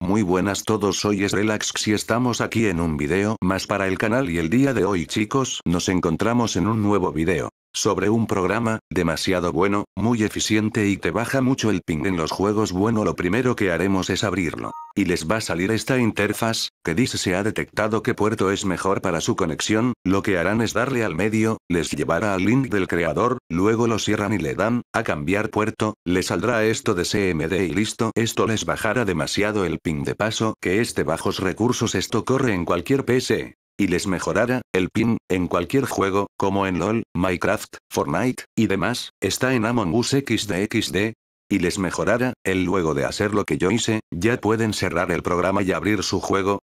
Muy buenas todos hoy es Relax y estamos aquí en un video más para el canal y el día de hoy chicos nos encontramos en un nuevo video sobre un programa, demasiado bueno, muy eficiente y te baja mucho el ping en los juegos bueno lo primero que haremos es abrirlo. Y les va a salir esta interfaz, que dice se ha detectado qué puerto es mejor para su conexión, lo que harán es darle al medio, les llevará al link del creador, luego lo cierran y le dan, a cambiar puerto, le saldrá esto de CMD y listo. Esto les bajará demasiado el ping de paso, que es este bajos recursos esto corre en cualquier PC y les mejorará el pin en cualquier juego, como en LOL, Minecraft, Fortnite y demás. Está en Among Us XDXD, y les mejorara, el luego de hacer lo que yo hice, ya pueden cerrar el programa y abrir su juego.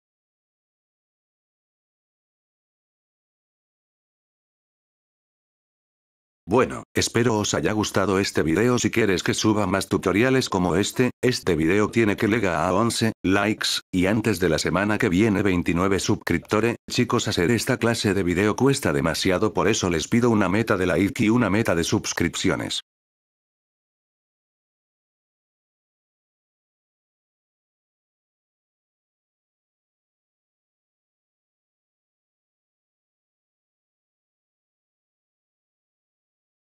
Bueno, espero os haya gustado este video si quieres que suba más tutoriales como este, este video tiene que llegar a 11 likes, y antes de la semana que viene 29 suscriptores, chicos hacer esta clase de video cuesta demasiado por eso les pido una meta de like y una meta de suscripciones.